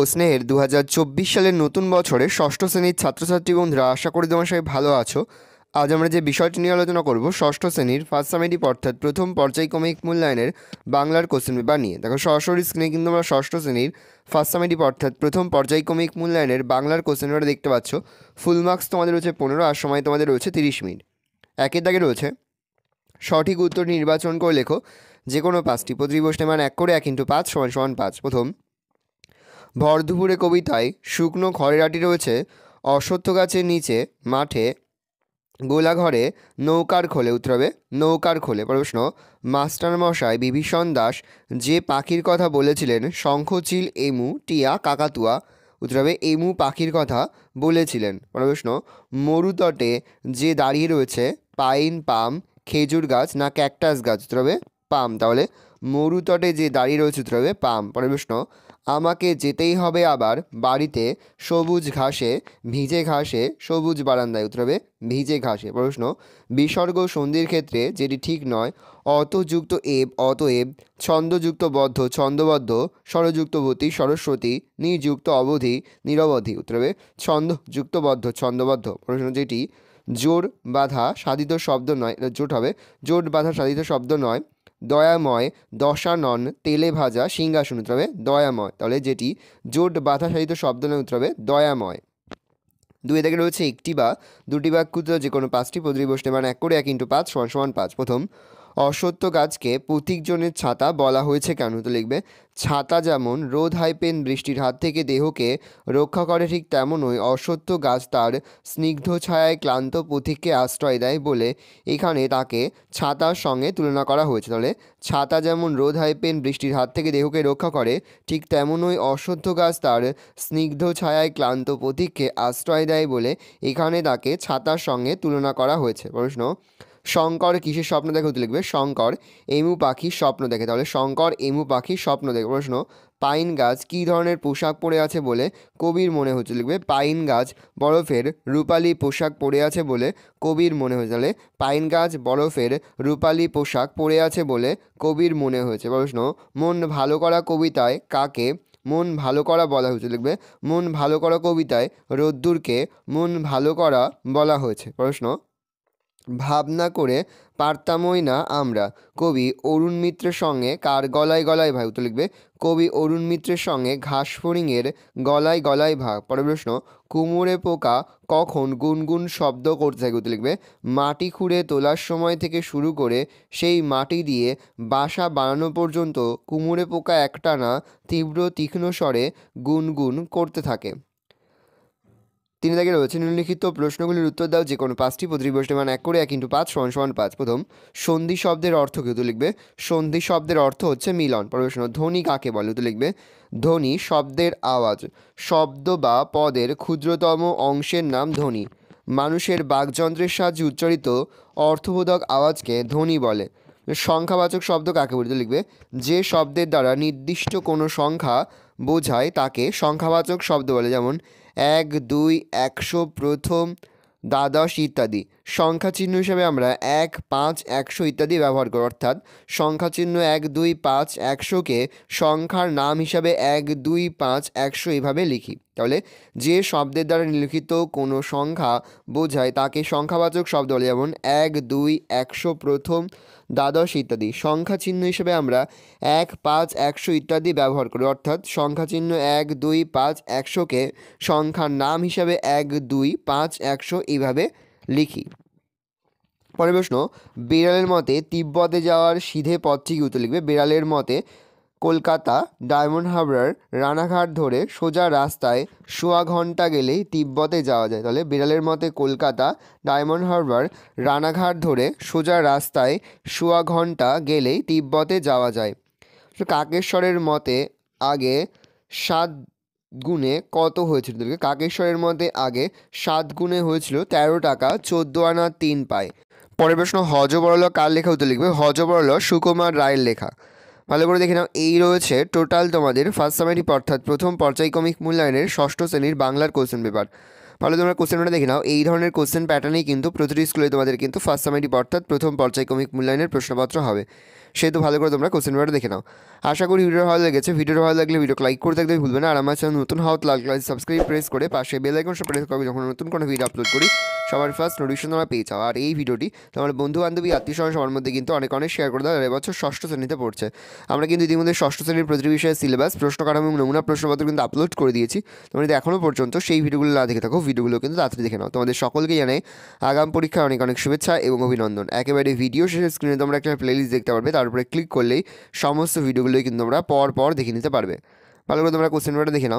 ও স্নেহের দু সালের নতুন বছরে ষষ্ঠ শ্রেণীর ছাত্রছাত্রী বন্ধুরা আশা করি তোমার সবাই ভালো আছো আজ আমরা যে বিষয়টি নিয়ে আলোচনা করব ষষ্ঠ শ্রেণীর ফার্স্ট সামেটিভ অর্থাৎ প্রথম পর্যায়ক্রমিক মূল্যায়নের বাংলার কোশ্চেন পেপার নিয়ে দেখো সরাসরি স্ক্রিনে কিন্তু আমরা ষষ্ঠ শ্রেণীর ফার্স্ট সামেটিভ অর্থাৎ প্রথম পর্যায়ক্রমিক মূল্যায়নের বাংলার কোশ্চেন পেপার দেখতে পাচ্ছ ফুল মার্কস তোমাদের রয়েছে পনেরো আর সময় তোমাদের রয়েছে তিরিশ মিনিট একের দাগে রয়েছে সঠিক উত্তর নির্বাচন করে লেখো যে কোনো পাঁচটি প্রতিটি মান এক করে এক ইন্টু পাঁচ সমান সমান পাঁচ প্রথম ভরদুপুরে কবিতায় শুকনো খড়েরাটি রয়েছে অসত্য গাছের নিচে মাঠে গোলাঘরে নৌকার খোলে উত্তর হবে নৌকার খোলে প্রশ্ন মাস্টারমশাই বিভীষণ দাস যে পাখির কথা বলেছিলেন শঙ্খচিল এমু টিয়া কাকাতুয়া উত্তর হবে এমু পাখির কথা বলেছিলেন প্রশ্ন মরুতটে যে দাঁড়িয়ে রয়েছে পাইন পাম খেজুর গাছ না ক্যাকটাস গাছ উত্তর হবে পাম তাহলে মরুতটে যে দাঁড়িয়ে রয়েছে উত্তর হবে পাম প্রশ্ন আমাকে যেতেই হবে আবার বাড়িতে সবুজ ঘাসে ভিজে ঘাসে সবুজ বারান্দায় উত্তর হবে ভিজে ঘাসে প্রশ্ন বিসর্গ সন্ধির ক্ষেত্রে যেটি ঠিক নয় অতযুক্ত এব অতএব ছন্দযুক্ত বদ্ধ ছন্দবদ্ধ স্বরযুক্তবতী সরস্বতী নিযুক্ত অবধি নিরবধি উত্তর হবে ছন্দযুক্তবদ্ধ ছন্দবদ্ধ প্রশ্ন যেটি জোর বাধা সাধিত শব্দ নয় জোট হবে জোট বাধা সাধিত শব্দ নয় দয়াময় দশানন তেলে ভাজা সিংহাসন উত্তর হবে দয়াময় তাহলে যেটি জোট বাধা সাহিত্য শব্দ নয় উত্তর হবে দয়াময় দুই থেকে রয়েছে একটি বা দুটি বাক্য যে কোনো পাঁচটি পদ্রী বসতে মানে এক করে এক ইন্টু পাঁচ সমান সমান পাঁচ প্রথম অসত্য গাছকে প্রতীকজনের ছাতা বলা হয়েছে কেন তো লিখবে ছাতা যেমন রোদ হাইপেন বৃষ্টির হাত থেকে দেহকে রক্ষা করে ঠিক তেমনই অসত্য গাছ তার স্নিগ্ধ ছায়ায় ক্লান্ত পথিককে আশ্রয় দেয় বলে এখানে তাকে ছাতার সঙ্গে তুলনা করা হয়েছে তাহলে ছাতা যেমন রোদ হাইপেন বৃষ্টির হাত থেকে দেহকে রক্ষা করে ঠিক তেমনই অসত্য গাছ তার স্নিগ্ধ ছায়ায় ক্লান্ত পথিককে আশ্রয় দেয় বলে এখানে তাকে ছাতার সঙ্গে তুলনা করা হয়েছে প্রশ্ন শঙ্কর কিসের স্বপ্ন দেখে হতে লিখবে শঙ্কর এমু পাখি স্বপ্ন দেখে তাহলে শঙ্কর এমু পাখি স্বপ্ন দেখে প্রশ্ন পাইন গাছ কী ধরনের পোশাক পরে আছে বলে কবির মনে হচ্ছে লিখবে পাইন গাছ বরফের রূপালী পোশাক পরে আছে বলে কবির মনে হয়েছে তাহলে পাইন গাছ বরফের রূপালী পোশাক পরে আছে বলে কবির মনে হয়েছে প্রশ্ন মন ভালো করা কবিতায় কাকে মন ভালো করা বলা হয়েছে লিখবে মন ভালো করা কবিতায় রোদ্দুরকে মন ভালো করা বলা হয়েছে প্রশ্ন ভাবনা করে পারতামই না আমরা কবি অরুণ মিত্রের সঙ্গে কার গলায় গলায় ভাগ তো লিখবে কবি অরুণ মিত্রের সঙ্গে ঘাসফড়িংয়ের গলায় গলায় ভাগ পরের প্রশ্ন কুমোরে পোকা কখন গুনগুন শব্দ করতে থাকে উত্তর লিখবে মাটি খুঁড়ে তোলার সময় থেকে শুরু করে সেই মাটি দিয়ে বাসা বানানো পর্যন্ত কুমোরে পোকা একটানা তীব্র তীক্ষ্ণ স্বরে গুনগুন করতে থাকে তিনি তাকে রয়েছে নিম্নলিখিত প্রশ্নগুলির উত্তর দাও যে কোনো পাঁচটি প্রতিটি প্রশ্নে মান এক করে এক ইন্টু পাঁচ সমান সমান পাঁচ প্রথম সন্ধি শব্দের অর্থ কেউ তো লিখবে সন্ধি শব্দের অর্থ হচ্ছে মিলন প্রশ্ন ধ্বনি কাকে বলে তো লিখবে ধ্বনি শব্দের আওয়াজ শব্দ বা পদের ক্ষুদ্রতম অংশের নাম ধ্বনি মানুষের বাকযন্ত্রের সাহায্যে উচ্চারিত অর্থবোধক আওয়াজকে ধ্বনি বলে সংখ্যাবাচক শব্দ কাকে বলতে লিখবে যে শব্দের দ্বারা নির্দিষ্ট কোনো সংখ্যা বোঝায় তাকে সংখ্যাবাচক শব্দ বলে যেমন এক দুই একশো প্রথম দ্বাদশ ইত্যাদি সংখ্যা চিহ্ন হিসাবে আমরা এক পাঁচ একশো ইত্যাদি ব্যবহার করি অর্থাৎ সংখ্যা চিহ্ন এক দুই পাঁচ একশোকে সংখ্যার নাম হিসাবে এক দুই পাঁচ একশো এভাবে লিখি তাহলে যে শব্দের দ্বারা নিলিখিত কোনো সংখ্যা বোঝায় তাকে সংখ্যাবাচক শব্দ বলে যেমন এক দুই একশো প্রথম দ্বাদশ ইত্যাদি সংখ্যা চিহ্ন হিসেবে আমরা এক পাঁচ একশো ইত্যাদি ব্যবহার করি অর্থাৎ সংখ্যা চিহ্ন এক দুই পাঁচ একশোকে সংখ্যার নাম হিসাবে এক দুই পাঁচ একশো এইভাবে লিখি পরে প্রশ্ন বিড়ালের মতে তিব্বতে যাওয়ার সিধে পথটি কি উত্তর লিখবে বিড়ালের মতে কলকাতা ডায়মন্ড হাবড়ার রানাঘাট ধরে সোজা রাস্তায় সোয়া ঘন্টা গেলেই তিব্বতে যাওয়া যায় তাহলে বিড়ালের মতে কলকাতা ডায়মন্ড হারবার রানাঘাট ধরে সোজা রাস্তায় সোয়া ঘন্টা গেলেই তিব্বতে যাওয়া যায় কাকেশ্বরের মতে আগে সাত গুণে কত হয়েছিল কাকেশ্বরের মতে আগে সাত গুণে হয়েছিল তেরো টাকা চোদ্দো আনা তিন পায় পরে প্রশ্ন হজবরল কার লেখা হতে লিখবে হজবরল সুকুমার রায়ের লেখা ভালো করে দেখে নাও এই রয়েছে টোটাল তোমাদের ফার্স্ট সামারি অর্থাৎ প্রথম পর্যায়ক্রমিক মূল্যায়নের ষষ্ঠ শ্রেণীর বাংলার কোশ্চেন পেপার ভালো তোমরা কোশ্চেনটা দেখে নাও এই ধরনের কোশ্চেন প্যাটার্নেই কিন্তু প্রতিটি স্কুলে তোমাদের কিন্তু ফার্স্ট সামারি অর্থাৎ প্রথম পর্যায়ক্রমিক মূল্যায়নের প্রশ্নপত্র হবে সেহেতু ভালো করে তোমরা কোশ্চেন পেপারটা দেখে নাও আশা করি ভিডিও ভালো লেগেছে ভিডিওটা ভালো লাগলে ভিডিও লাইক করতে একদমই ভুলবে না আর আমার চ্যানেল নতুন হাউ লাল ক্লাস সাবস্ক্রাইব প্রেস করে পাশে বেল আইকনটা প্রেস করবে যখন নতুন কোনো ভিডিও আপলোড করি সবার ফার্স্ট নোটিফিকেশন তোমরা পেয়ে যাও আর এই ভিডিওটি তোমার বন্ধু বান্ধবী আত্মীয় সবার মধ্যে কিন্তু অনেক অনেক শেয়ার করে দেওয়া এবছর ষষ্ঠ শ্রেণীতে পড়ছে আমরা কিন্তু ইতিমধ্যে ষষ্ঠ শ্রেণীর প্রতিটি বিষয়ে সিলেবাস প্রশ্ন কাঠামো এবং নমুনা প্রশ্নপত্র কিন্তু আপলোড করে দিয়েছি তোমরা যদি এখনও পর্যন্ত সেই ভিডিওগুলো না দেখে থাকো ভিডিওগুলো কিন্তু তাড়াতাড়ি দেখে নাও তোমাদের সকলকে জানাই আগাম পরীক্ষায় অনেক অনেক শুভেচ্ছা এবং অভিনন্দন একেবারে ভিডিও শেষে স্ক্রিনে তোমরা একটা প্লেলিস্ট দেখতে পারবে তার উপরে ক্লিক করলেই সমস্ত ভিডিওগুলোই কিন্তু তোমরা পর পর দেখে নিতে পারবে ভালো করে তোমরা কোশ্চেন পেপারটা দেখে নাও